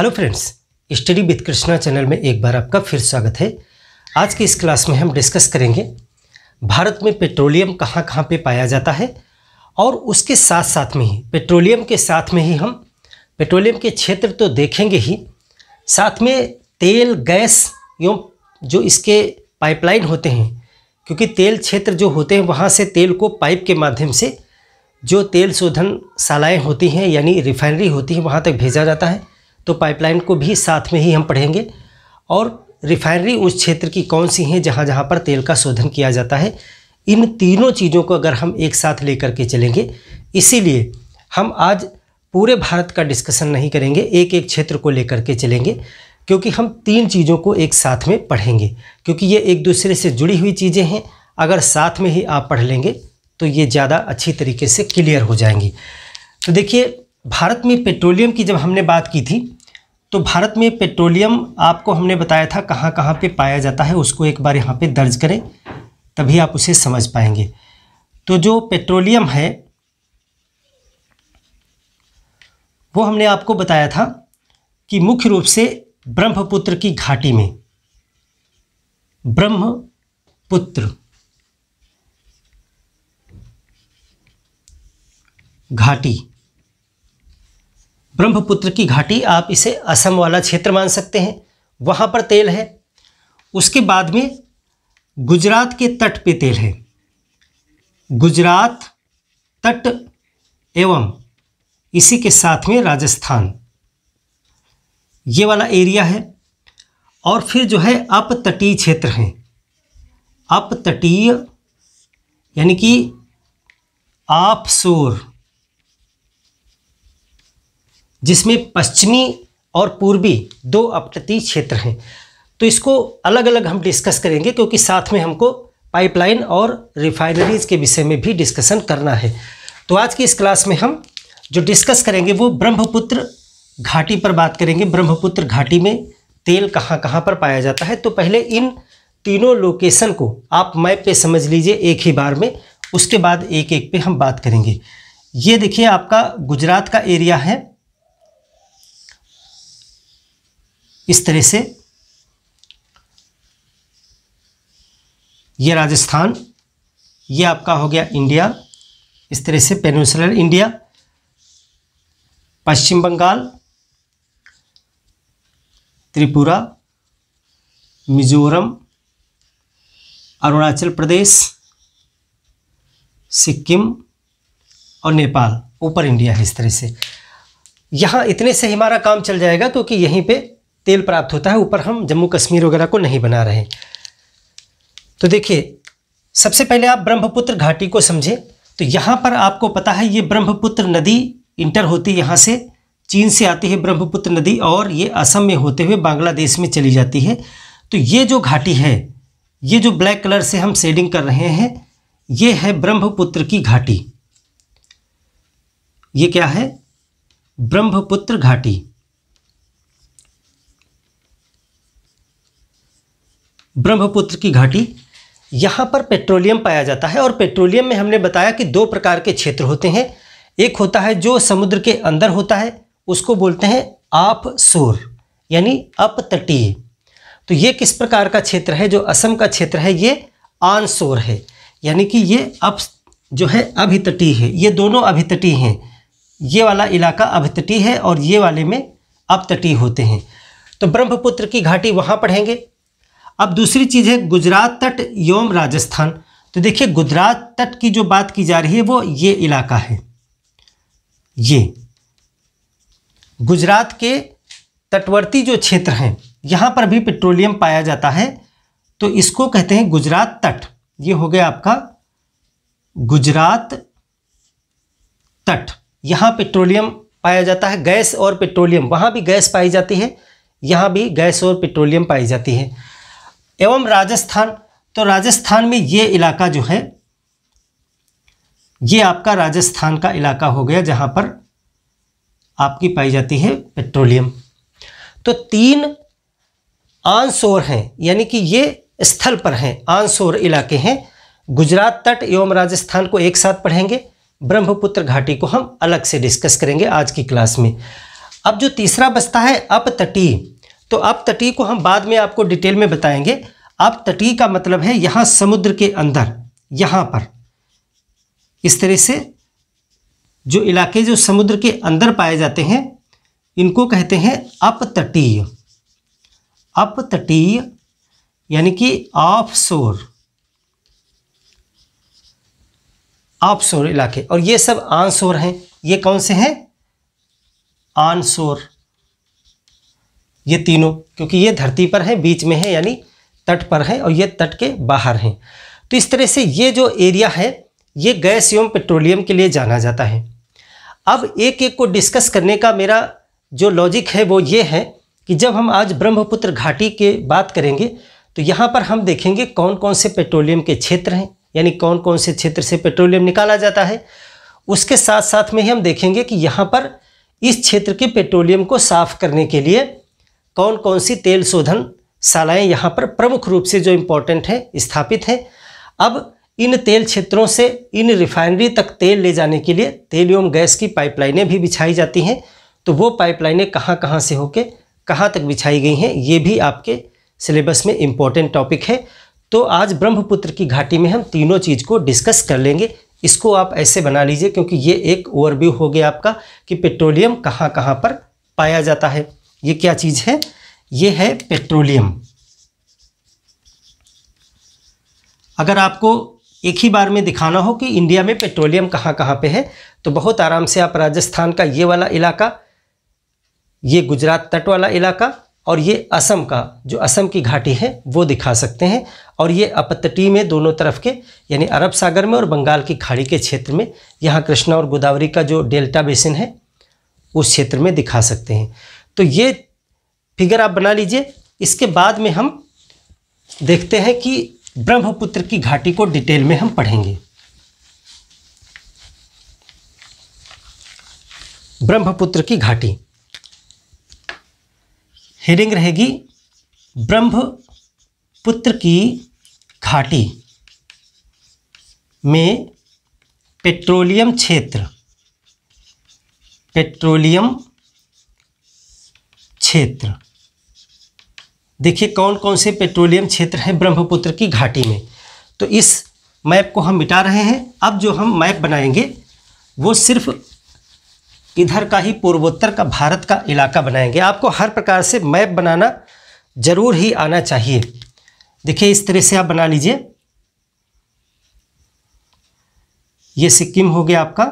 hello friends study with Krishna channel में एक बार आपका फिर स्वागत है आज की इस क्लास में हम डिस्कस करेंगे भारत में पेट्रोलियम कहाँ कहाँ पे पाया जाता है और उसके साथ साथ में ही पेट्रोलियम के साथ में ही हम पेट्रोलियम के क्षेत्र तो देखेंगे ही साथ में तेल गैस एवं जो इसके पाइपलाइन होते हैं क्योंकि तेल क्षेत्र जो होते हैं वहाँ से तेल को पाइप के माध्यम से जो तेल शोधन शालाएँ होती हैं यानी रिफाइनरी होती हैं वहाँ तक भेजा जाता है तो पाइपलाइन को भी साथ में ही हम पढ़ेंगे और रिफाइनरी उस क्षेत्र की कौन सी हैं जहाँ जहाँ पर तेल का शोधन किया जाता है इन तीनों चीज़ों को अगर हम एक साथ लेकर के चलेंगे इसीलिए हम आज पूरे भारत का डिस्कशन नहीं करेंगे एक एक क्षेत्र को लेकर के चलेंगे क्योंकि हम तीन चीज़ों को एक साथ में पढ़ेंगे क्योंकि ये एक दूसरे से जुड़ी हुई चीज़ें हैं अगर साथ में ही आप पढ़ लेंगे तो ये ज़्यादा अच्छी तरीके से क्लियर हो जाएंगी तो देखिए भारत में पेट्रोलियम की जब हमने बात की थी तो भारत में पेट्रोलियम आपको हमने बताया था कहाँ कहाँ पे पाया जाता है उसको एक बार यहाँ पे दर्ज करें तभी आप उसे समझ पाएंगे तो जो पेट्रोलियम है वो हमने आपको बताया था कि मुख्य रूप से ब्रह्मपुत्र की घाटी में ब्रह्मपुत्र घाटी ब्रह्मपुत्र की घाटी आप इसे असम वाला क्षेत्र मान सकते हैं वहाँ पर तेल है उसके बाद में गुजरात के तट पे तेल है गुजरात तट एवं इसी के साथ में राजस्थान ये वाला एरिया है और फिर जो है अपतटीय क्षेत्र हैं अपतटीय यानी कि आपसोर जिसमें पश्चिमी और पूर्वी दो अपतटीय क्षेत्र हैं तो इसको अलग अलग हम डिस्कस करेंगे क्योंकि साथ में हमको पाइपलाइन और रिफाइनरीज के विषय में भी डिस्कशन करना है तो आज की इस क्लास में हम जो डिस्कस करेंगे वो ब्रह्मपुत्र घाटी पर बात करेंगे ब्रह्मपुत्र घाटी में तेल कहाँ कहाँ पर पाया जाता है तो पहले इन तीनों लोकेशन को आप मैप पे समझ लीजिए एक ही बार में उसके बाद एक एक पे हम बात करेंगे ये देखिए आपका गुजरात का एरिया है इस तरह से ये राजस्थान ये आपका हो गया इंडिया इस तरह से पेनसुलर इंडिया पश्चिम बंगाल त्रिपुरा मिजोरम अरुणाचल प्रदेश सिक्किम और नेपाल ऊपर इंडिया है इस तरह से यहाँ इतने से हमारा काम चल जाएगा क्योंकि यहीं पे तेल प्राप्त होता है ऊपर हम जम्मू कश्मीर वगैरह को नहीं बना रहे तो देखिए सबसे पहले आप ब्रह्मपुत्र घाटी को समझें तो यहाँ पर आपको पता है ये ब्रह्मपुत्र नदी इंटर होती यहाँ से चीन से आती है ब्रह्मपुत्र नदी और ये असम में होते हुए बांग्लादेश में चली जाती है तो ये जो घाटी है ये जो ब्लैक कलर से हम शेडिंग कर रहे हैं ये है ब्रह्मपुत्र की घाटी ये क्या है ब्रह्मपुत्र घाटी ब्रह्मपुत्र की घाटी यहाँ पर पेट्रोलियम पाया जाता है और पेट्रोलियम में हमने बताया कि दो प्रकार के क्षेत्र होते हैं एक होता है जो समुद्र के अंदर होता है उसको बोलते हैं आप सोर यानी अपतटीय तो ये किस प्रकार का क्षेत्र है जो असम का क्षेत्र है ये आनसोर है यानी कि ये अप जो है अभितटीय है ये दोनों अभितटीय हैं ये वाला इलाका अभितटीय है और ये वाले में अपतटीय होते हैं तो ब्रह्मपुत्र की घाटी वहाँ पढ़ेंगे अब दूसरी चीज़ है गुजरात तट एवं राजस्थान तो देखिए गुजरात तट की जो बात की जा रही है वो ये इलाका है ये गुजरात के तटवर्ती जो क्षेत्र हैं यहाँ पर भी पेट्रोलियम पाया जाता है तो इसको कहते हैं गुजरात तट ये हो गया आपका गुजरात तट यहाँ पेट्रोलियम पाया जाता है गैस और पेट्रोलियम वहाँ भी गैस पाई जाती है यहाँ भी गैस और पेट्रोलियम पाई जाती है एवं राजस्थान तो राजस्थान में ये इलाका जो है ये आपका राजस्थान का इलाका हो गया जहाँ पर आपकी पाई जाती है पेट्रोलियम तो तीन आंसोर हैं यानी कि ये स्थल पर हैं आंसोर इलाके हैं गुजरात तट एवं राजस्थान को एक साथ पढ़ेंगे ब्रह्मपुत्र घाटी को हम अलग से डिस्कस करेंगे आज की क्लास में अब जो तीसरा बस्ता है अपतटीय तो आप तटीय को हम बाद में आपको डिटेल में बताएंगे आप तटीय का मतलब है यहां समुद्र के अंदर यहां पर इस तरह से जो इलाके जो समुद्र के अंदर पाए जाते हैं इनको कहते हैं अपतटीय अपतटीय यानी कि ऑफ शोर ऑफ शोर इलाके और ये सब आन शोर हैं ये कौन से हैं आन शोर ये तीनों क्योंकि ये धरती पर है बीच में है यानी तट पर है और ये तट के बाहर हैं तो इस तरह से ये जो एरिया है ये गैस एवं पेट्रोलियम के लिए जाना जाता है अब एक एक को डिस्कस करने का मेरा जो लॉजिक है वो ये है कि जब हम आज ब्रह्मपुत्र घाटी के बात करेंगे तो यहाँ पर हम देखेंगे कौन कौन से पेट्रोलियम के क्षेत्र हैं यानी कौन कौन से क्षेत्र से पेट्रोलियम निकाला जाता है उसके साथ साथ में ही हम देखेंगे कि यहाँ पर इस क्षेत्र के पेट्रोलियम को साफ करने के लिए कौन कौन सी तेल शोधन शालाएँ यहाँ पर प्रमुख रूप से जो इम्पोर्टेंट हैं स्थापित हैं अब इन तेल क्षेत्रों से इन रिफाइनरी तक तेल ले जाने के लिए तेल एवं गैस की पाइपलाइनें भी बिछाई जाती हैं तो वो पाइपलाइनें कहाँ कहाँ से होके कहाँ तक बिछाई गई हैं ये भी आपके सिलेबस में इम्पोर्टेंट टॉपिक है तो आज ब्रह्मपुत्र की घाटी में हम तीनों चीज़ को डिस्कस कर लेंगे इसको आप ऐसे बना लीजिए क्योंकि ये एक ओवरव्यू हो गया आपका कि पेट्रोलियम कहाँ कहाँ पर पाया जाता है ये क्या चीज़ है ये है पेट्रोलियम अगर आपको एक ही बार में दिखाना हो कि इंडिया में पेट्रोलियम कहाँ कहाँ पे है तो बहुत आराम से आप राजस्थान का ये वाला इलाका ये गुजरात तट वाला इलाका और ये असम का जो असम की घाटी है वो दिखा सकते हैं और ये अपतटी में दोनों तरफ के यानी अरब सागर में और बंगाल की खाड़ी के क्षेत्र में यहाँ कृष्णा और गोदावरी का जो डेल्टा बेसिन है उस क्षेत्र में दिखा सकते हैं तो ये फिगर आप बना लीजिए इसके बाद में हम देखते हैं कि ब्रह्मपुत्र की घाटी को डिटेल में हम पढ़ेंगे ब्रह्मपुत्र की घाटी हेडिंग रहेगी ब्रह्मपुत्र की घाटी में पेट्रोलियम क्षेत्र पेट्रोलियम क्षेत्र देखिए कौन कौन से पेट्रोलियम क्षेत्र हैं ब्रह्मपुत्र की घाटी में तो इस मैप को हम मिटा रहे हैं अब जो हम मैप बनाएंगे वो सिर्फ इधर का ही पूर्वोत्तर का भारत का इलाका बनाएंगे आपको हर प्रकार से मैप बनाना ज़रूर ही आना चाहिए देखिए इस तरह से आप बना लीजिए ये सिक्किम हो गया आपका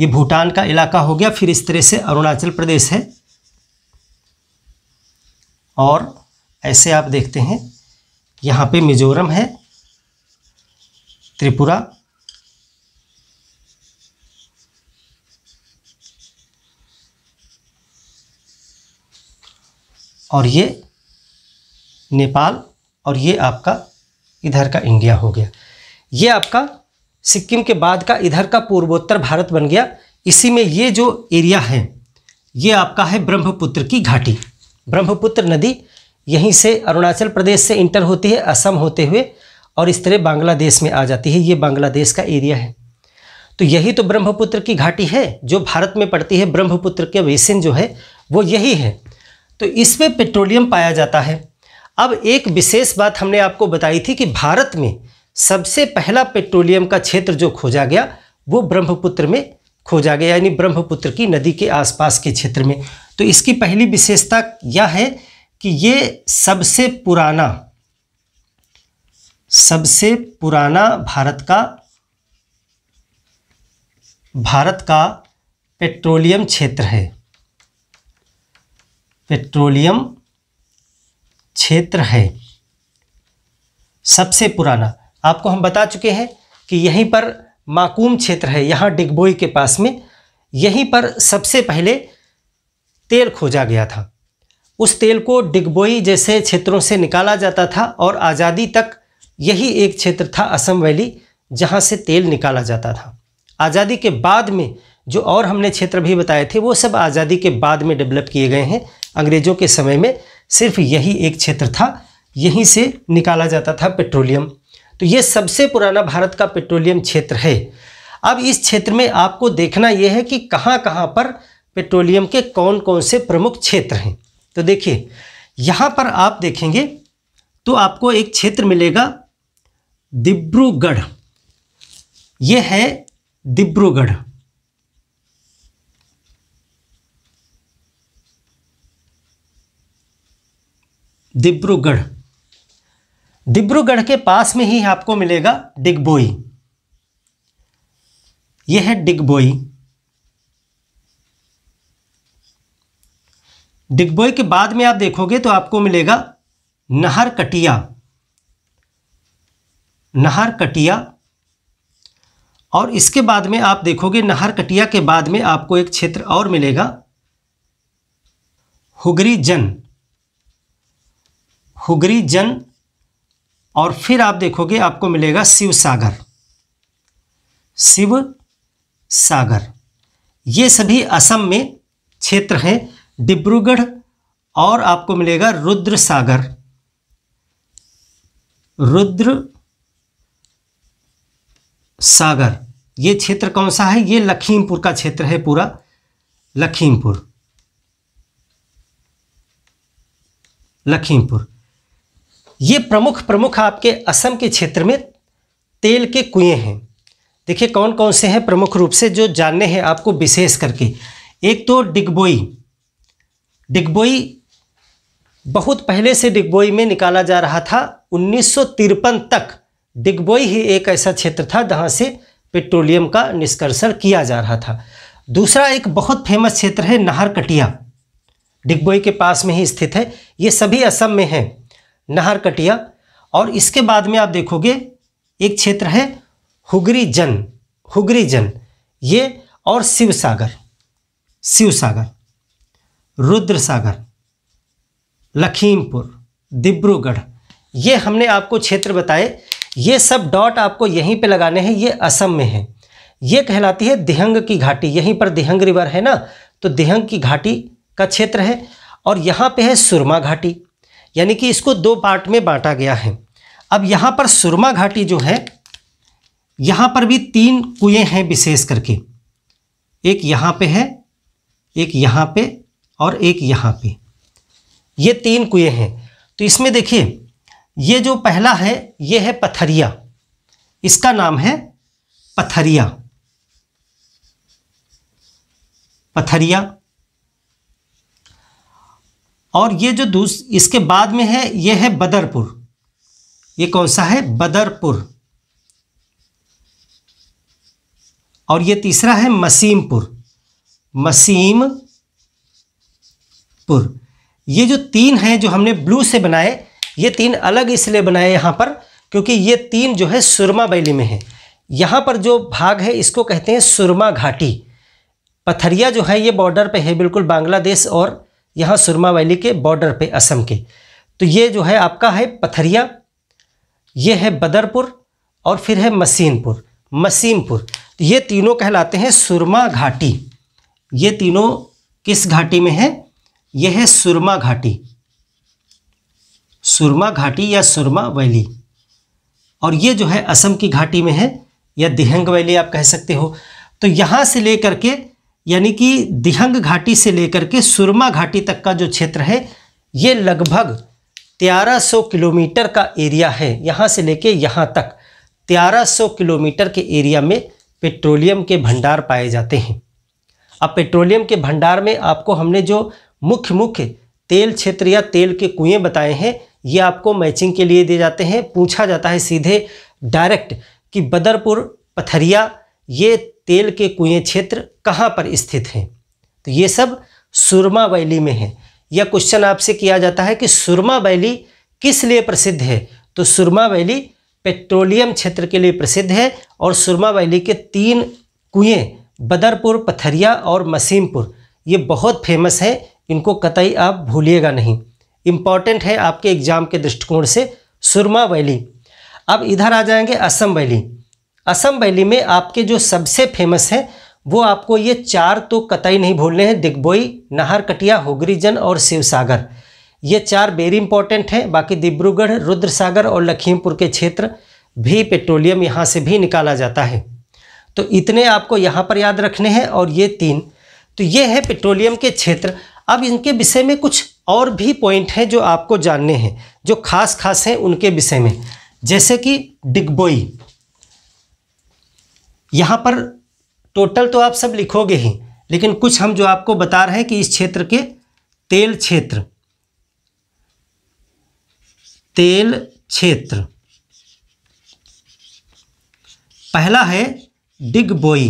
ये भूटान का इलाका हो गया फिर इस तरह से अरुणाचल प्रदेश है और ऐसे आप देखते हैं यहाँ पे मिजोरम है त्रिपुरा और ये नेपाल और ये आपका इधर का इंडिया हो गया ये आपका सिक्किम के बाद का इधर का पूर्वोत्तर भारत बन गया इसी में ये जो एरिया है ये आपका है ब्रह्मपुत्र की घाटी ब्रह्मपुत्र नदी यहीं से अरुणाचल प्रदेश से इंटर होती है असम होते हुए और इस तरह बांग्लादेश में आ जाती है ये बांग्लादेश का एरिया है तो यही तो ब्रह्मपुत्र की घाटी है जो भारत में पड़ती है ब्रह्मपुत्र के वेसिन जो है वो यही है तो इसमें पेट्रोलियम पाया जाता है अब एक विशेष बात हमने आपको बताई थी कि भारत में सबसे पहला पेट्रोलियम का क्षेत्र जो खोजा गया वो ब्रह्मपुत्र में खोजा गया यानी ब्रह्मपुत्र की नदी के आसपास के क्षेत्र में तो इसकी पहली विशेषता यह है कि ये सबसे पुराना सबसे पुराना भारत का भारत का पेट्रोलियम क्षेत्र है पेट्रोलियम क्षेत्र है सबसे पुराना आपको हम बता चुके हैं कि यहीं पर माकूम क्षेत्र है यहाँ डिगबोई के पास में यहीं पर सबसे पहले तेल खोजा गया था उस तेल को डिगबोई जैसे क्षेत्रों से निकाला जाता था और आज़ादी तक यही एक क्षेत्र था असम वैली जहाँ से तेल निकाला जाता था आज़ादी के बाद में जो और हमने क्षेत्र भी बताए थे वो सब आज़ादी के बाद में डेवलप किए गए हैं अंग्रेज़ों के समय में सिर्फ यही एक क्षेत्र था यहीं से निकाला जाता था पेट्रोलियम तो ये सबसे पुराना भारत का पेट्रोलियम क्षेत्र है अब इस क्षेत्र में आपको देखना यह है कि कहाँ कहाँ पर पेट्रोलियम के कौन कौन से प्रमुख क्षेत्र हैं तो देखिए यहाँ पर आप देखेंगे तो आपको एक क्षेत्र मिलेगा डिब्रूगढ़ ये है डिब्रूगढ़ डिब्रूगढ़ डिब्रूगढ़ के पास में ही आपको मिलेगा डिगबोई यह है डिगबोई डिगबोए के बाद में आप देखोगे तो आपको मिलेगा नहर कटिया नहर कटिया और इसके बाद में आप देखोगे नहर कटिया के बाद में आपको एक क्षेत्र और मिलेगा हुगरी जन हुगरी जन और फिर आप देखोगे आपको मिलेगा शिव सागर शिव सागर ये सभी असम में क्षेत्र हैं डिब्रूगढ़ और आपको मिलेगा रुद्र सागर रुद्र सागर ये क्षेत्र कौन सा है ये लखीमपुर का क्षेत्र है पूरा लखीमपुर लखीमपुर ये प्रमुख प्रमुख आपके असम के क्षेत्र में तेल के कुएं हैं देखिए कौन कौन से हैं प्रमुख रूप से जो जानने हैं आपको विशेष करके एक तो डिगबोई डिगबोई बहुत पहले से डिगबोई में निकाला जा रहा था उन्नीस तक डिगबोई ही एक ऐसा क्षेत्र था जहाँ से पेट्रोलियम का निष्कर्षण किया जा रहा था दूसरा एक बहुत फेमस क्षेत्र है नाहरकटिया डिगबोई के पास में ही स्थित है ये सभी असम में है नाहरकटिया और इसके बाद में आप देखोगे एक क्षेत्र है हुगरी जन हुगरी जन ये और शिव सागर शिव सागर रुद्र सागर लखीमपुर डिब्रूगढ़ ये हमने आपको क्षेत्र बताए ये सब डॉट आपको यहीं पे लगाने हैं ये असम में है ये कहलाती है दिहंग की घाटी यहीं पर दिहंग रिवर है ना तो दिहंग की घाटी का क्षेत्र है और यहाँ पे है सुरमा घाटी यानी कि इसको दो पार्ट में बांटा गया है अब यहाँ पर सुरमा घाटी जो है यहाँ पर भी तीन कुएँ हैं विशेष करके एक यहाँ पे है एक यहाँ पे और एक यहाँ पे ये तीन कुएँ हैं तो इसमें देखिए ये जो पहला है ये है पथरिया इसका नाम है पथरिया पथरिया और ये जो दूस इसके बाद में है ये है बदरपुर ये कौन सा है बदरपुर और ये तीसरा है मसीमपुर मसीमपुर पुर ये जो तीन हैं जो हमने ब्लू से बनाए ये तीन अलग इसलिए बनाए यहाँ पर क्योंकि ये तीन जो है सुरमा वैली में है यहाँ पर जो भाग है इसको कहते हैं सुरमा घाटी पथरिया जो है ये बॉर्डर पे है बिल्कुल बांग्लादेश और यहाँ सुरमा वैली के बॉर्डर पे असम के तो ये जो है आपका है पथरिया ये है बदरपुर और फिर है मसीनपुर मसीमपुर ये तीनों कहलाते हैं सुरमा घाटी ये तीनों किस घाटी में है यह है सुरमा घाटी सुरमा घाटी या सुरमा वैली और ये जो है असम की घाटी में है या दिहंग वैली आप कह सकते हो तो यहाँ से लेकर के यानी कि दिहंग घाटी से लेकर के सुरमा घाटी तक का जो क्षेत्र है ये लगभग 1300 किलोमीटर का एरिया है यहाँ से लेके यहाँ तक 1300 किलोमीटर के एरिया में पेट्रोलियम के भंडार पाए जाते हैं अब पेट्रोलियम के भंडार में आपको हमने जो मुख्य मुख्य तेल क्षेत्र या तेल के कुएं बताए हैं ये आपको मैचिंग के लिए दिए जाते हैं पूछा जाता है सीधे डायरेक्ट कि बदरपुर पथरिया ये तेल के कुएं क्षेत्र कहाँ पर स्थित हैं तो ये सब सुरमा वैली में है यह क्वेश्चन आपसे किया जाता है कि सुरमा वैली किस लिए प्रसिद्ध है तो सुरमा वैली पेट्रोलियम क्षेत्र के लिए प्रसिद्ध है और सुरमा वैली के तीन कुएं बदरपुर पथरिया और मसीमपुर ये बहुत फेमस हैं इनको कतई आप भूलिएगा नहीं इम्पॉर्टेंट है आपके एग्ज़ाम के दृष्टिकोण से सुरमा वैली अब इधर आ जाएंगे असम वैली असम वैली में आपके जो सबसे फेमस हैं वो आपको ये चार तो कतई नहीं भूलने हैं दिग्बोई नाहरकटिया होगरीजन और शिवसागर ये चार वेरी इंपॉर्टेंट हैं बाकी डिब्रूगढ़ रुद्रसागर और लखीमपुर के क्षेत्र भी पेट्रोलियम यहाँ से भी निकाला जाता है तो इतने आपको यहाँ पर याद रखने हैं और ये तीन तो ये है पेट्रोलियम के क्षेत्र अब इनके विषय में कुछ और भी पॉइंट हैं जो आपको जानने हैं जो खास खास हैं उनके विषय में जैसे कि डिगबोई यहाँ पर टोटल तो आप सब लिखोगे ही लेकिन कुछ हम जो आपको बता रहे हैं कि इस क्षेत्र के तेल क्षेत्र तेल क्षेत्र पहला है डिगबोई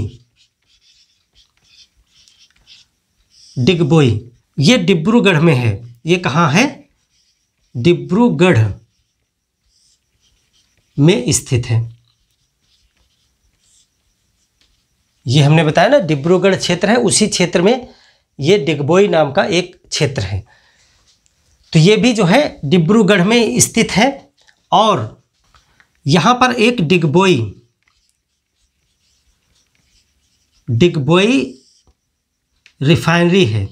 डिगबोई ये डिब्रूगढ़ में है ये कहाँ है डिब्रूगढ़ में स्थित है ये हमने बताया ना डिब्रूगढ़ क्षेत्र है उसी क्षेत्र में ये डिगबोई नाम का एक क्षेत्र है तो ये भी जो है डिब्रूगढ़ में स्थित है और यहाँ पर एक डिगबोई डिगबोई रिफाइनरी है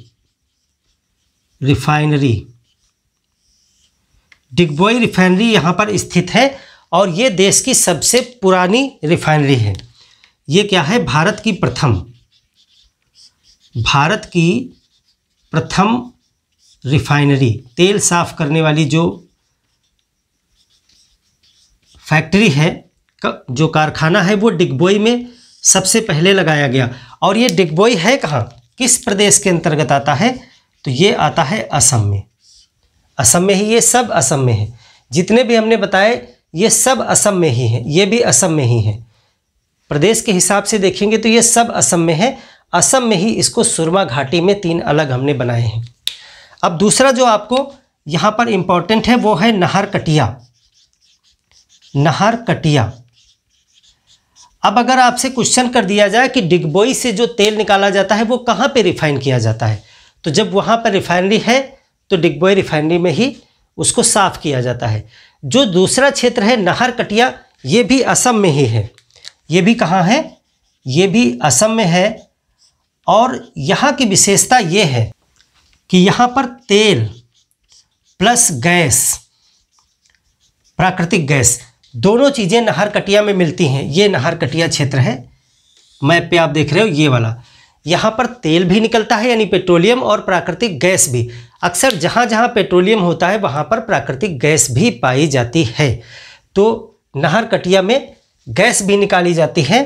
रिफाइनरी डिगबोई रिफाइनरी यहाँ पर स्थित है और ये देश की सबसे पुरानी रिफाइनरी है ये क्या है भारत की प्रथम भारत की प्रथम रिफाइनरी तेल साफ करने वाली जो फैक्ट्री है जो कारखाना है वो डिगबोई में सबसे पहले लगाया गया और ये डिगबोई है कहाँ किस प्रदेश के अंतर्गत आता है तो ये आता है असम में असम में ही ये सब असम में है जितने भी हमने बताए ये सब असम में ही हैं ये भी असम में ही हैं प्रदेश के हिसाब से देखेंगे तो ये सब असम में है असम में ही इसको सुरमा घाटी में तीन अलग हमने बनाए हैं अब दूसरा जो आपको यहाँ पर इम्पॉर्टेंट है वो है नहर कटिया नहर कटिया अब अगर आपसे क्वेश्चन कर दिया जाए कि डिगबोई से जो तेल निकाला जाता है वो कहाँ पे रिफाइन किया जाता है तो जब वहाँ पर रिफाइनरी है तो डिगबोई रिफाइनरी में ही उसको साफ़ किया जाता है जो दूसरा क्षेत्र है नहर कटिया ये भी असम में ही है ये भी कहाँ है ये भी असम में है और यहाँ की विशेषता ये है कि यहाँ पर तेल प्लस गैस प्राकृतिक गैस दोनों चीज़ें नहर कटिया में मिलती हैं ये नहर कटिया क्षेत्र है मैप पे आप देख रहे हो ये वाला यहाँ पर तेल भी निकलता है यानी पेट्रोलियम और प्राकृतिक गैस भी अक्सर जहाँ जहाँ पेट्रोलियम होता है वहाँ पर प्राकृतिक गैस भी पाई जाती है तो नहर कटिया में गैस भी निकाली जाती है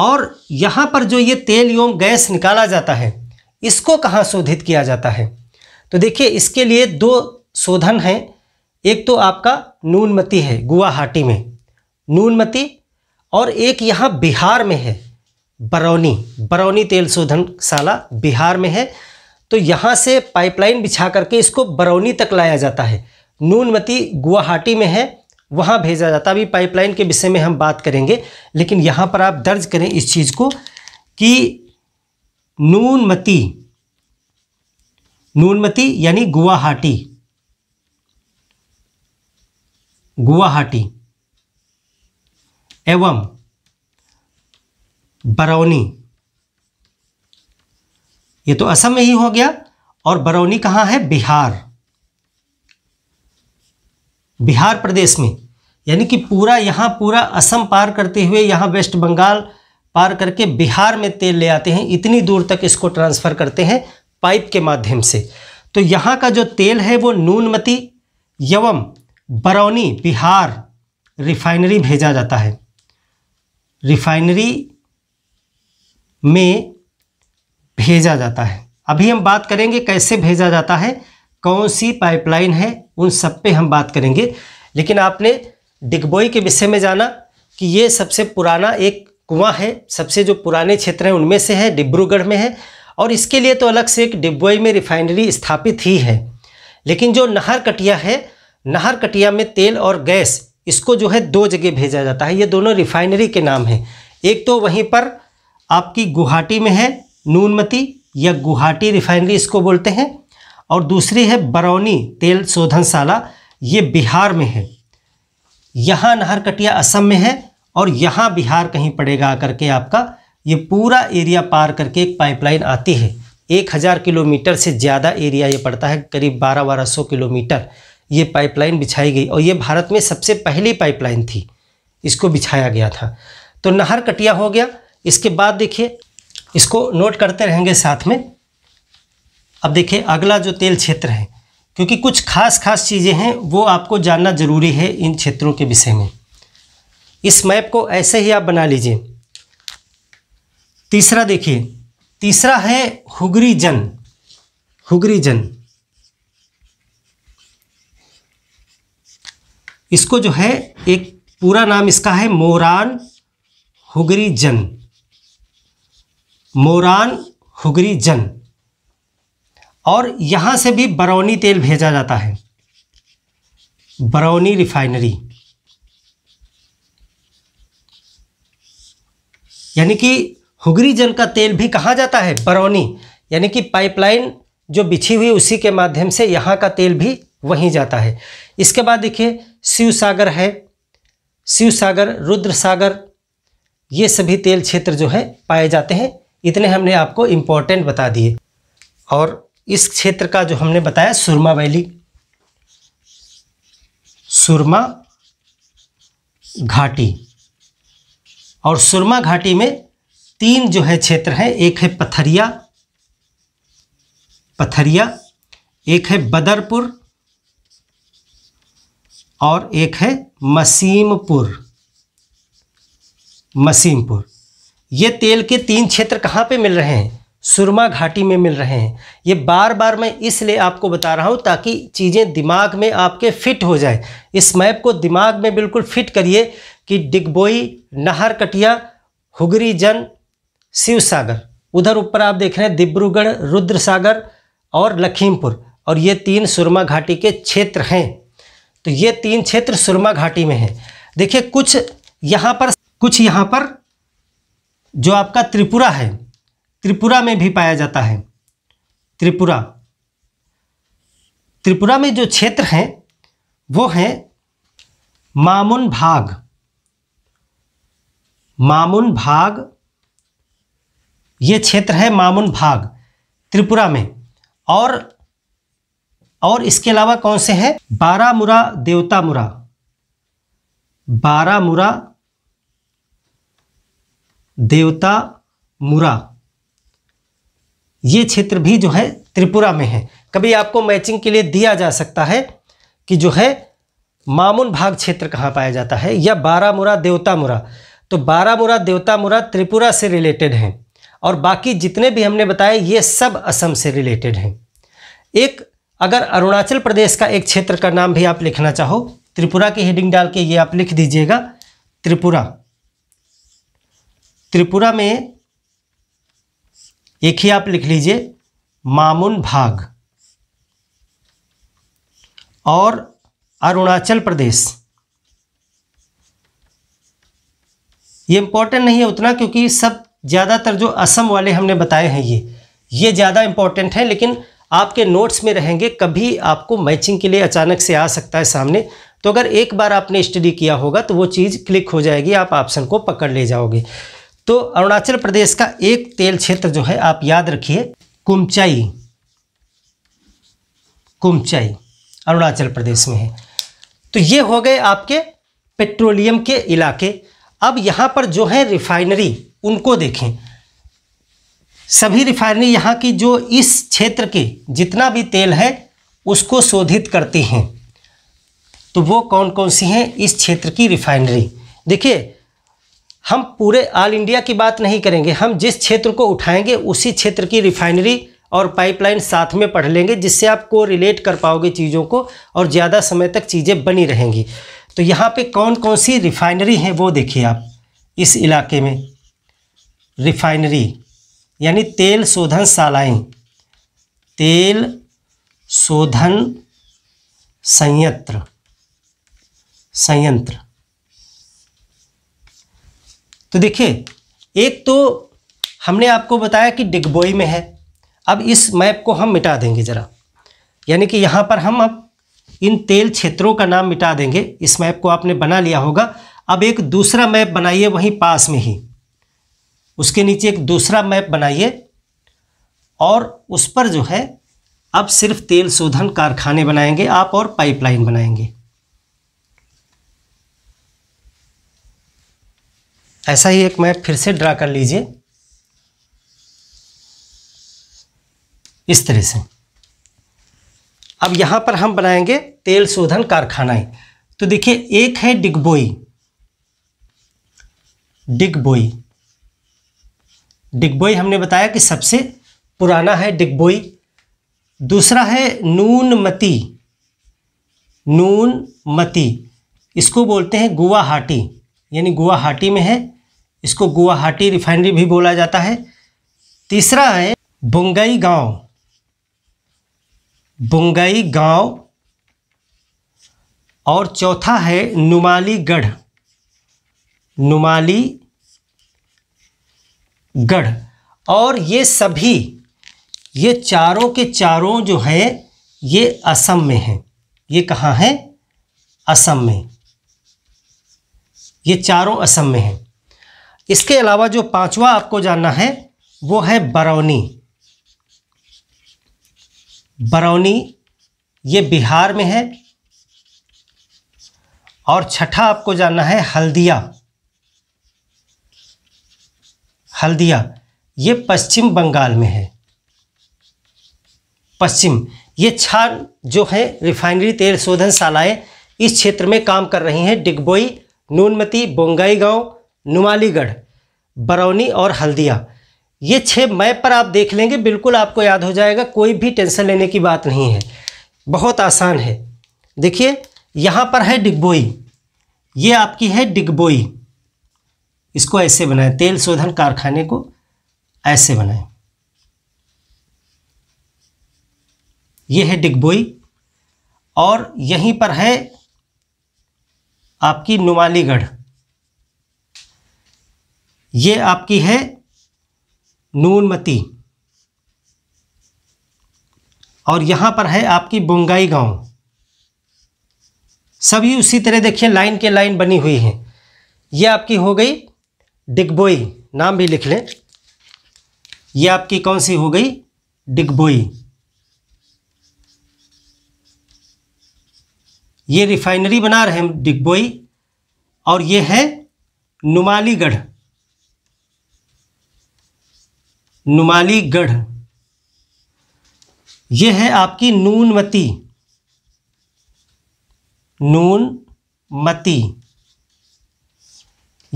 और यहाँ पर जो ये तेल एवं गैस निकाला जाता है इसको कहाँ शोधित किया जाता है तो देखिए इसके लिए दो शोधन हैं एक तो आपका नूनमती है गुवाहाटी में नूनमती और एक यहाँ बिहार में है बरौनी बरौनी तेल शोधन शाला बिहार में है तो यहाँ से पाइपलाइन बिछा करके इसको बरौनी तक लाया जाता है नूनमती गुवाहाटी में है वहाँ भेजा जाता है अभी पाइपलाइन के विषय में हम बात करेंगे लेकिन यहाँ पर आप दर्ज करें इस चीज़ को कि नूनमती नूनमती यानी गुवाहाटी गुवाहाटी एवं बरौनी ये तो असम में ही हो गया और बरौनी कहाँ है बिहार बिहार प्रदेश में यानी कि पूरा यहाँ पूरा असम पार करते हुए यहाँ वेस्ट बंगाल पार करके बिहार में तेल ले आते हैं इतनी दूर तक इसको ट्रांसफ़र करते हैं पाइप के माध्यम से तो यहाँ का जो तेल है वो नूनमती यवम बरौनी बिहार रिफाइनरी भेजा जाता है रिफाइनरी में भेजा जाता है अभी हम बात करेंगे कैसे भेजा जाता है कौन सी पाइपलाइन है उन सब पे हम बात करेंगे लेकिन आपने डिगबोई के विषय में जाना कि ये सबसे पुराना एक कुआं है सबसे जो पुराने क्षेत्र हैं उनमें से है डिब्रूगढ़ में है और इसके लिए तो अलग से एक डिब्बोई में रिफाइनरी स्थापित ही है लेकिन जो नहर कटिया है नहर कटिया में तेल और गैस इसको जो है दो जगह भेजा जाता है ये दोनों रिफाइनरी के नाम हैं एक तो वहीं पर आपकी गुवाहाटी में है नूनमती या गुवाहाटी रिफाइनरी इसको बोलते हैं और दूसरी है बरौनी तेल शोधनशाला ये बिहार में है यहाँ नाहरकटिया असम में है और यहाँ बिहार कहीं पड़ेगा आकर के आपका ये पूरा एरिया पार करके एक पाइपलाइन आती है एक हज़ार किलोमीटर से ज़्यादा एरिया ये पड़ता है करीब बारह बारह सौ किलोमीटर ये पाइपलाइन बिछाई गई और ये भारत में सबसे पहली पाइपलाइन थी इसको बिछाया गया था तो नहर कटिया हो गया इसके बाद देखिए इसको नोट करते रहेंगे साथ में अब देखिए अगला जो तेल क्षेत्र है क्योंकि कुछ खास खास चीज़ें हैं वो आपको जानना ज़रूरी है इन क्षेत्रों के विषय में इस मैप को ऐसे ही आप बना लीजिए तीसरा देखिए तीसरा है हुगरी जन हुगरी जन इसको जो है एक पूरा नाम इसका है मोरान हुगरी जन मोरान हुगरी जन और यहाँ से भी बरौनी तेल भेजा जाता है बरौनी रिफाइनरी यानी कि हुगरी जल का तेल भी कहाँ जाता है बरौनी यानी कि पाइपलाइन जो बिछी हुई उसी के माध्यम से यहाँ का तेल भी वहीं जाता है इसके बाद देखिए शिव सागर है शिव सागर रुद्र सागर ये सभी तेल क्षेत्र जो है पाए जाते हैं इतने हमने आपको इम्पोर्टेंट बता दिए और इस क्षेत्र का जो हमने बताया सुरमा वैली सुरमा घाटी और सुरमा घाटी में तीन जो है क्षेत्र हैं एक है पथरिया पथरिया एक है बदरपुर और एक है मसीमपुर मसीमपुर ये तेल के तीन क्षेत्र कहाँ पे मिल रहे हैं सुरमा घाटी में मिल रहे हैं ये बार बार मैं इसलिए आपको बता रहा हूँ ताकि चीज़ें दिमाग में आपके फिट हो जाए इस मैप को दिमाग में बिल्कुल फिट करिए कि डिगबोई नहर कटिया हुगरी जन शिव सागर उधर ऊपर आप देख रहे हैं डिब्रूगढ़ रुद्र सागर और लखीमपुर और ये तीन सुरमा घाटी के क्षेत्र हैं तो ये तीन क्षेत्र सुरमा घाटी में हैं देखिए कुछ यहाँ पर कुछ यहाँ पर जो आपका त्रिपुरा है त्रिपुरा में भी पाया जाता है त्रिपुरा त्रिपुरा में जो क्षेत्र हैं वो हैं मामुन भाग मामुन भाग ये क्षेत्र है मामुन भाग त्रिपुरा में और और इसके अलावा कौन से हैं बारामुरा देवतामुरा बारामुरा देवता मुरा ये क्षेत्र भी जो है त्रिपुरा में है कभी आपको मैचिंग के लिए दिया जा सकता है कि जो है मामुन भाग क्षेत्र कहाँ पाया जाता है या बारामुरा देवतामुरा तो बारामुरा देवतामुरा त्रिपुरा से रिलेटेड हैं और बाकी जितने भी हमने बताए ये सब असम से रिलेटेड हैं एक अगर अरुणाचल प्रदेश का एक क्षेत्र का नाम भी आप लिखना चाहो त्रिपुरा की हेडिंग डाल के ये आप लिख दीजिएगा त्रिपुरा त्रिपुरा में एक ही आप लिख लीजिए मामुन भाग और अरुणाचल प्रदेश ये इम्पोर्टेंट नहीं है उतना क्योंकि सब ज़्यादातर जो असम वाले हमने बताए हैं ये ये ज़्यादा इम्पोर्टेंट है लेकिन आपके नोट्स में रहेंगे कभी आपको मैचिंग के लिए अचानक से आ सकता है सामने तो अगर एक बार आपने स्टडी किया होगा तो वो चीज़ क्लिक हो जाएगी आप ऑप्शन को पकड़ ले जाओगे तो अरुणाचल प्रदेश का एक तेल क्षेत्र जो है आप याद रखिए कुमचाई कुमचाई अरुणाचल प्रदेश में है तो ये हो गए आपके पेट्रोलियम के इलाके अब यहाँ पर जो है रिफाइनरी उनको देखें सभी रिफाइनरी यहाँ की जो इस क्षेत्र के जितना भी तेल है उसको शोधित करती हैं तो वो कौन कौन सी हैं इस क्षेत्र की रिफाइनरी देखिए हम पूरे ऑल इंडिया की बात नहीं करेंगे हम जिस क्षेत्र को उठाएंगे उसी क्षेत्र की रिफाइनरी और पाइपलाइन साथ में पढ़ लेंगे जिससे आप को रिलेट कर पाओगे चीज़ों को और ज़्यादा समय तक चीज़ें बनी रहेंगी तो यहाँ पे कौन कौन सी रिफाइनरी हैं वो देखिए आप इस इलाके में रिफाइनरी यानी तेल शोधन शालाएँ तेल शोधन संयंत्र संयंत्र तो देखिए एक तो हमने आपको बताया कि डिगबोई में है अब इस मैप को हम मिटा देंगे ज़रा यानी कि यहाँ पर हम अब इन तेल क्षेत्रों का नाम मिटा देंगे इस मैप को आपने बना लिया होगा अब एक दूसरा मैप बनाइए वहीं पास में ही उसके नीचे एक दूसरा मैप बनाइए और उस पर जो है अब सिर्फ तेल शोधन कारखाने बनाएंगे आप और पाइपलाइन बनाएंगे ऐसा ही एक मैप फिर से ड्रा कर लीजिए इस तरह से अब यहाँ पर हम बनाएंगे तेल शोधन कारखानाएं तो देखिए एक है डिगबोई डिगबोई डिगबोई हमने बताया कि सबसे पुराना है डिगबोई दूसरा है नून मती नून मती इसको बोलते हैं गुवाहाटी यानी गुवाहाटी में है इसको गुवाहाटी रिफाइनरी भी बोला जाता है तीसरा है बुंगई गांव बुंगई गांव और चौथा है नुमाली गढ़ नुमाली गढ़ और ये सभी ये चारों के चारों जो हैं ये असम में हैं ये कहाँ हैं असम में ये चारों असम में हैं इसके अलावा जो पांचवा आपको जानना है वो है बरौनी बरौनी ये बिहार में है और छठा आपको जानना है हल्दिया हल्दिया ये पश्चिम बंगाल में है पश्चिम ये छान जो है रिफाइनरी तेल शोधन शालाएँ इस क्षेत्र में काम कर रही हैं डिगबोई नूनमती बोंगाई गांव नुमालीगढ़ बरौनी और हल्दिया ये छः मैप पर आप देख लेंगे बिल्कुल आपको याद हो जाएगा कोई भी टेंशन लेने की बात नहीं है बहुत आसान है देखिए यहाँ पर है डिगबोई ये आपकी है डिगबोई इसको ऐसे बनाएं तेल शोधन कारखाने को ऐसे बनाएं ये है डिगबोई और यहीं पर है आपकी नुमालीगढ़ ये आपकी है नूनमती और यहां पर है आपकी बोंगाई गांव सभी उसी तरह देखिए लाइन के लाइन बनी हुई है ये आपकी हो गई डिगबोई नाम भी लिख लें ये आपकी कौन सी हो गई डिगबोई ये रिफाइनरी बना रहे हैं डिगबोई और ये है नुमालीगढ़ नुमालीगढ़ ये है आपकी नूनमती नूनमती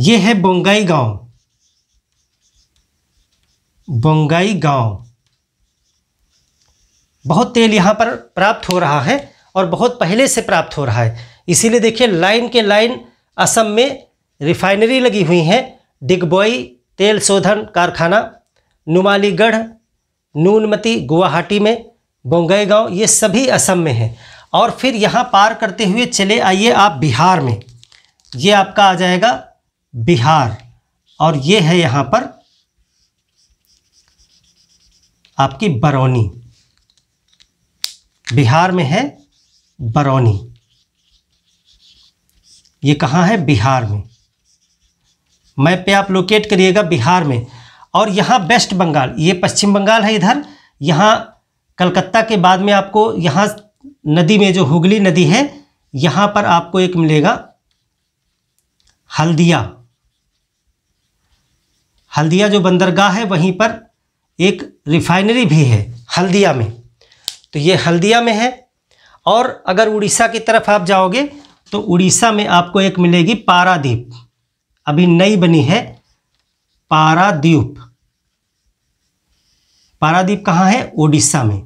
यह है बोंगाई गांव बोंगाई गांव बहुत तेल यहां पर प्राप्त हो रहा है और बहुत पहले से प्राप्त हो रहा है इसीलिए देखिए लाइन के लाइन असम में रिफाइनरी लगी हुई है डिगबोई तेल शोधन कारखाना नुमालीगढ़ नूनमती गुवाहाटी में बोंगई गाँव ये सभी असम में है और फिर यहाँ पार करते हुए चले आइए आप बिहार में ये आपका आ जाएगा बिहार और ये है यहाँ पर आपकी बरौनी बिहार में है बरौनी ये कहाँ है बिहार में मैप पे आप लोकेट करिएगा बिहार में और यहाँ वेस्ट बंगाल ये पश्चिम बंगाल है इधर यहाँ कलकत्ता के बाद में आपको यहाँ नदी में जो हुगली नदी है यहाँ पर आपको एक मिलेगा हल्दिया हल्दिया जो बंदरगाह है वहीं पर एक रिफाइनरी भी है हल्दिया में तो ये हल्दिया में है और अगर उड़ीसा की तरफ आप जाओगे तो उड़ीसा में आपको एक मिलेगी पारादीप अभी नई बनी है पारादीप पारादीप कहाँ है ओडिशा में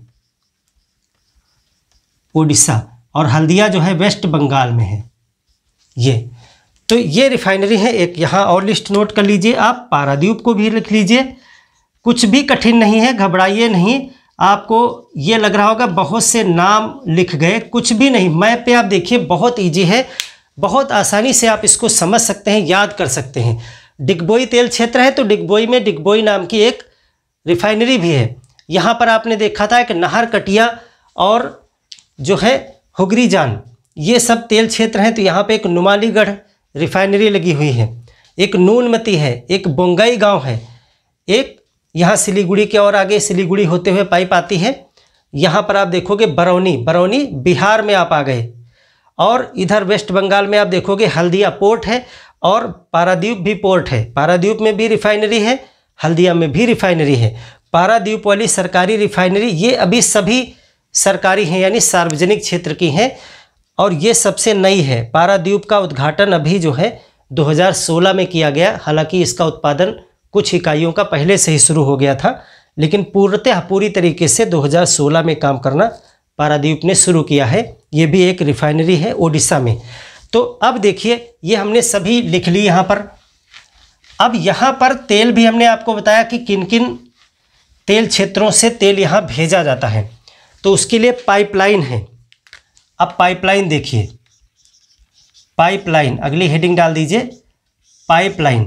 ओडिशा और हल्दिया जो है वेस्ट बंगाल में है ये तो ये रिफाइनरी है एक यहाँ और लिस्ट नोट कर लीजिए आप पारादीप को भी लिख लीजिए कुछ भी कठिन नहीं है घबराइए नहीं आपको ये लग रहा होगा बहुत से नाम लिख गए कुछ भी नहीं मैप पे आप देखिए बहुत इजी है बहुत आसानी से आप इसको समझ सकते हैं याद कर सकते हैं डिगबोई तेल क्षेत्र है तो डिगबोई में डिगबोई नाम की एक रिफाइनरी भी है यहाँ पर आपने देखा था एक नहर कटिया और जो है हुगरी जान ये सब तेल क्षेत्र हैं तो यहाँ पे एक नुमालीगढ़ रिफाइनरी लगी हुई है एक नूनमती है एक बोंगाई गांव है एक यहाँ सिलीगुड़ी के और आगे सिलीगुड़ी होते हुए पाइप आती है यहाँ पर आप देखोगे बरौनी बरौनी बिहार में आप आ गए और इधर वेस्ट बंगाल में आप देखोगे हल्दिया पोर्ट है और पारादीप भी पोर्ट है पारादीप में भी रिफाइनरी है हल्दिया में भी रिफाइनरी है पारादीप वाली सरकारी रिफाइनरी ये अभी सभी सरकारी हैं यानी सार्वजनिक क्षेत्र की हैं और ये सबसे नई है पारादीप का उद्घाटन अभी जो है 2016 में किया गया हालांकि इसका उत्पादन कुछ इकाइयों का पहले से ही शुरू हो गया था लेकिन पूर्णतः पूरी तरीके से 2016 में काम करना पारादीप ने शुरू किया है ये भी एक रिफाइनरी है ओडिशा में तो अब देखिए ये हमने सभी लिख ली यहाँ पर अब यहाँ पर तेल भी हमने आपको बताया कि किन किन तेल क्षेत्रों से तेल यहाँ भेजा जाता है तो उसके लिए पाइपलाइन है अब पाइपलाइन देखिए पाइपलाइन अगली हेडिंग डाल दीजिए पाइपलाइन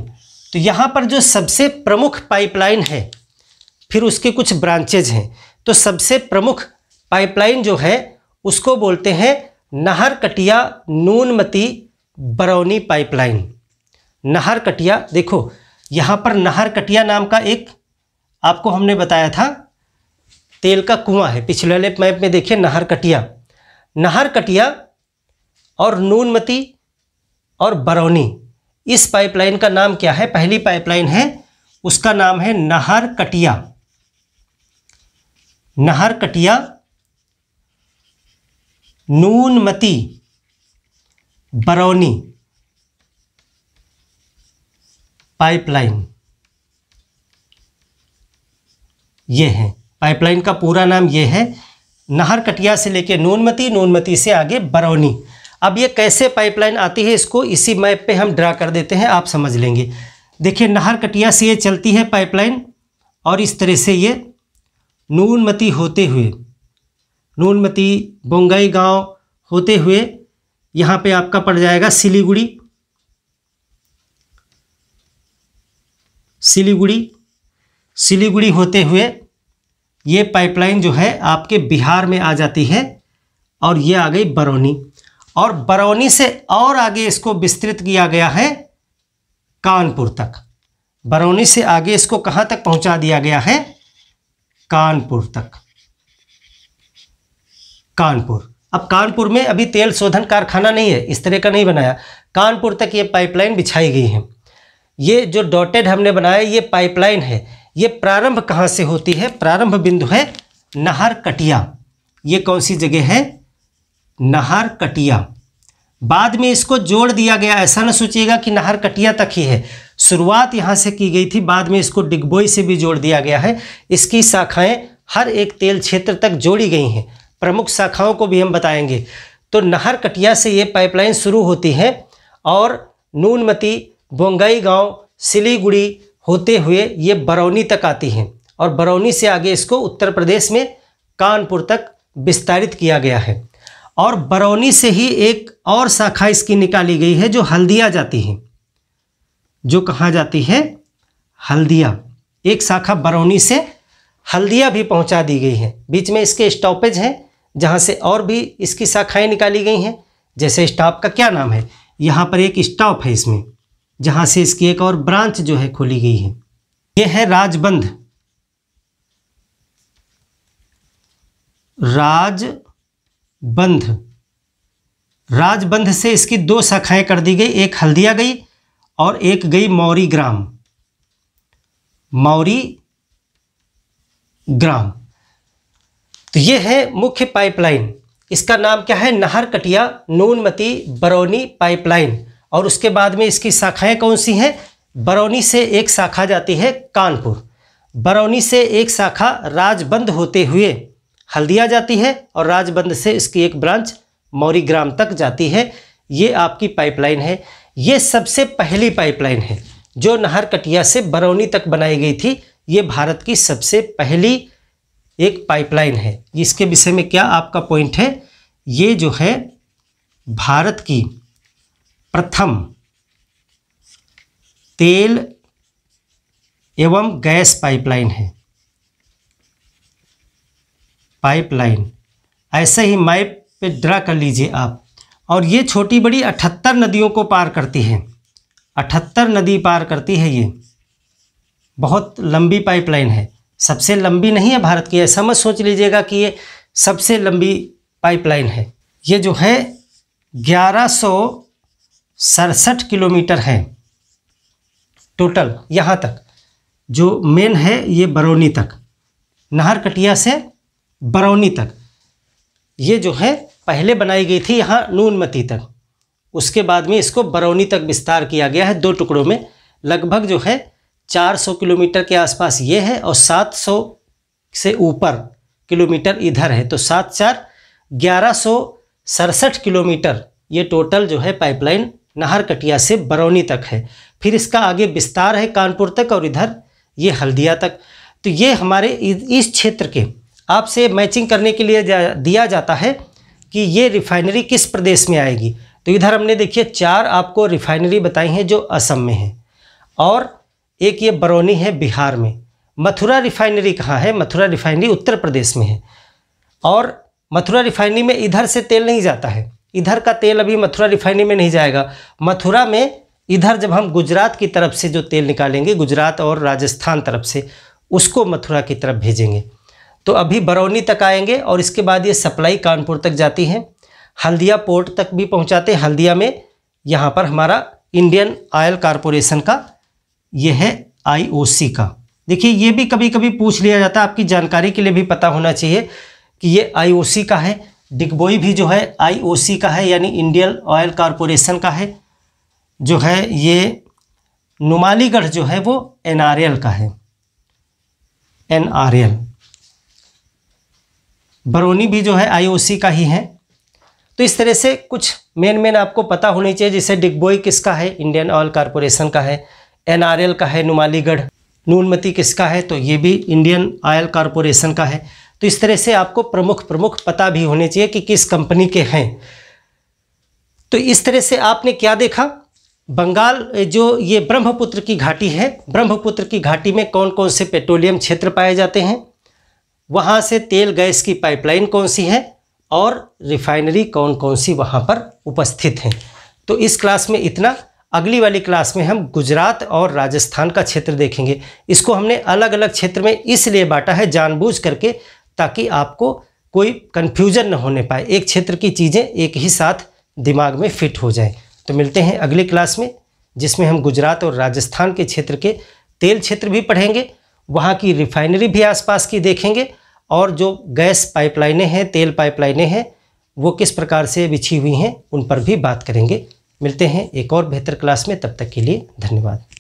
तो यहाँ पर जो सबसे प्रमुख पाइपलाइन है फिर उसके कुछ ब्रांचेज हैं तो सबसे प्रमुख पाइपलाइन जो है उसको बोलते हैं नहर कटिया नूनमती बरौनी पाइपलाइन नहर कटिया देखो यहाँ पर नहर कटिया नाम का एक आपको हमने बताया था तेल का कुआं है पिछले वाले मैप में देखिए नहर कटिया नहर कटिया और नूनमती और बरौनी इस पाइपलाइन का नाम क्या है पहली पाइपलाइन है उसका नाम है नहर कटिया नहर कटिया नूनमती बरौनी पाइपलाइन ये है पाइपलाइन का पूरा नाम ये है नहर कटिया से लेके नूनमती नूनमती से आगे बरौनी अब ये कैसे पाइपलाइन आती है इसको इसी मैप पे हम ड्रा कर देते हैं आप समझ लेंगे देखिए नहर कटिया से ये चलती है पाइपलाइन और इस तरह से ये नूनमती होते हुए नूनमती बोंगई गांव होते हुए यहाँ पे आपका पड़ जाएगा सिलीगुड़ी सिलीगुड़ी सिलीगुड़ी होते हुए ये पाइपलाइन जो है आपके बिहार में आ जाती है और ये आ गई बरौनी और बरौनी से और आगे इसको विस्तृत किया गया है कानपुर तक बरौनी से आगे इसको कहाँ तक पहुँचा दिया गया है कानपुर तक कानपुर अब कानपुर में अभी तेल शोधन कारखाना नहीं है इस तरह का नहीं बनाया कानपुर तक ये पाइपलाइन बिछाई गई है ये जो डॉटेड हमने बनाया ये पाइपलाइन है ये प्रारंभ कहाँ से होती है प्रारंभ बिंदु है नहर कटिया ये कौन सी जगह है नहर कटिया बाद में इसको जोड़ दिया गया ऐसा ना सोचिएगा कि नहर कटिया तक ही है शुरुआत यहाँ से की गई थी बाद में इसको डिगबोई से भी जोड़ दिया गया है इसकी शाखाएं हर एक तेल क्षेत्र तक जोड़ी गई हैं प्रमुख शाखाओं को भी हम बताएंगे तो नहर कटिया से ये पाइपलाइन शुरू होती है और नूनमती बोंगाई गांव सिलीगुड़ी होते हुए ये बरौनी तक आती हैं और बरौनी से आगे इसको उत्तर प्रदेश में कानपुर तक विस्तारित किया गया है और बरौनी से ही एक और शाखा इसकी निकाली गई है जो हल्दिया जाती है जो कहाँ जाती है हल्दिया एक शाखा बरौनी से हल्दिया भी पहुंचा दी गई है बीच में इसके स्टॉपेज हैं जहाँ से और भी इसकी शाखाएँ निकाली गई हैं जैसे स्टॉप का क्या नाम है यहाँ पर एक स्टॉप है इसमें जहाँ से इसकी एक और ब्रांच जो है खोली गई है ये है राजबंध राजबंध राजबंध से इसकी दो शाखाएं कर दी गई एक हल्दिया गई और एक गई मौरी ग्राम मौरी ग्राम तो ये है मुख्य पाइपलाइन इसका नाम क्या है नहर कटिया नूनमती बरौनी पाइपलाइन और उसके बाद में इसकी शाखाएं कौन सी हैं बरौनी से एक शाखा जाती है कानपुर बरौनी से एक शाखा राजबंद होते हुए हल्दिया जाती है और राजबंद से इसकी एक ब्रांच मौरी ग्राम तक जाती है ये आपकी पाइपलाइन है ये सबसे पहली पाइपलाइन है जो नहर कटिया से बरौनी तक बनाई गई थी ये भारत की सबसे पहली एक पाइपलाइन है इसके विषय में क्या आपका पॉइंट है ये जो है भारत की प्रथम तेल एवं गैस पाइपलाइन है पाइपलाइन ऐसे ही मैप पे ड्रा कर लीजिए आप और ये छोटी बड़ी अठहत्तर नदियों को पार करती है अठहत्तर नदी पार करती है ये बहुत लंबी पाइपलाइन है सबसे लंबी नहीं है भारत की ऐसा मत सोच लीजिएगा कि ये सबसे लंबी पाइपलाइन है ये जो है ग्यारह सौ सड़सठ किलोमीटर है टोटल यहाँ तक जो मेन है ये बरौनी तक नाहरकटिया से बरौनी तक ये जो है पहले बनाई गई थी यहाँ नूनमती तक उसके बाद में इसको बरौनी तक विस्तार किया गया है दो टुकड़ों में लगभग जो है 400 किलोमीटर के आसपास ये है और 700 से ऊपर किलोमीटर इधर है तो सात चार ग्यारह सौ सड़सठ किलोमीटर ये टोटल जो है पाइपलाइन नाहरकटिया से बरौनी तक है फिर इसका आगे विस्तार है कानपुर तक और इधर ये हल्दिया तक तो ये हमारे इस क्षेत्र के आपसे मैचिंग करने के लिए जा, दिया जाता है कि ये रिफाइनरी किस प्रदेश में आएगी तो इधर हमने देखिए चार आपको रिफाइनरी बताई हैं जो असम में है और एक ये बरौनी है बिहार में मथुरा रिफाइनरी कहाँ है मथुरा रिफाइनरी उत्तर प्रदेश में है और मथुरा रिफाइनरी में इधर से तेल नहीं जाता है इधर का तेल अभी मथुरा रिफाइनरी में नहीं जाएगा मथुरा में इधर जब हम गुजरात की तरफ से जो तेल निकालेंगे गुजरात और राजस्थान तरफ से उसको मथुरा की तरफ भेजेंगे तो अभी बरौनी तक आएंगे और इसके बाद ये सप्लाई कानपुर तक जाती है हल्दिया पोर्ट तक भी पहुंचाते हल्दिया में यहाँ पर हमारा इंडियन ऑयल कॉरपोरेशन का ये है आईओसी का देखिए ये भी कभी कभी पूछ लिया जाता है आपकी जानकारी के लिए भी पता होना चाहिए कि ये आईओसी का है डिगबोई भी जो है आईओसी का है यानी इंडियन ऑयल कॉरपोरेशन का है जो है ये नुमालीगढ़ जो है वो एनआरएल का है एनआरएल बरौनी भी जो है आईओसी का ही है तो इस तरह से कुछ मेन मेन आपको पता होनी चाहिए जैसे डिगबोई किसका है इंडियन ऑयल कॉरपोरेशन का है एनआरएल का है नुमालीगढ़ नूनमती किसका है तो ये भी इंडियन ऑयल कॉरपोरेशन का है तो इस तरह से आपको प्रमुख प्रमुख पता भी होने चाहिए कि किस कंपनी के हैं तो इस तरह से आपने क्या देखा बंगाल जो ये ब्रह्मपुत्र की घाटी है ब्रह्मपुत्र की घाटी में कौन कौन से पेट्रोलियम क्षेत्र पाए जाते हैं वहाँ से तेल गैस की पाइपलाइन कौन सी है और रिफाइनरी कौन कौन सी वहाँ पर उपस्थित हैं तो इस क्लास में इतना अगली वाली क्लास में हम गुजरात और राजस्थान का क्षेत्र देखेंगे इसको हमने अलग अलग क्षेत्र में इसलिए बांटा है जानबूझ करके ताकि आपको कोई कन्फ्यूजन न होने पाए एक क्षेत्र की चीज़ें एक ही साथ दिमाग में फिट हो जाएं तो मिलते हैं अगली क्लास में जिसमें हम गुजरात और राजस्थान के क्षेत्र के तेल क्षेत्र भी पढ़ेंगे वहाँ की रिफाइनरी भी आसपास की देखेंगे और जो गैस पाइपलाइनें हैं तेल पाइपलाइनें हैं वो किस प्रकार से बिछी हुई हैं उन पर भी बात करेंगे मिलते हैं एक और बेहतर क्लास में तब तक के लिए धन्यवाद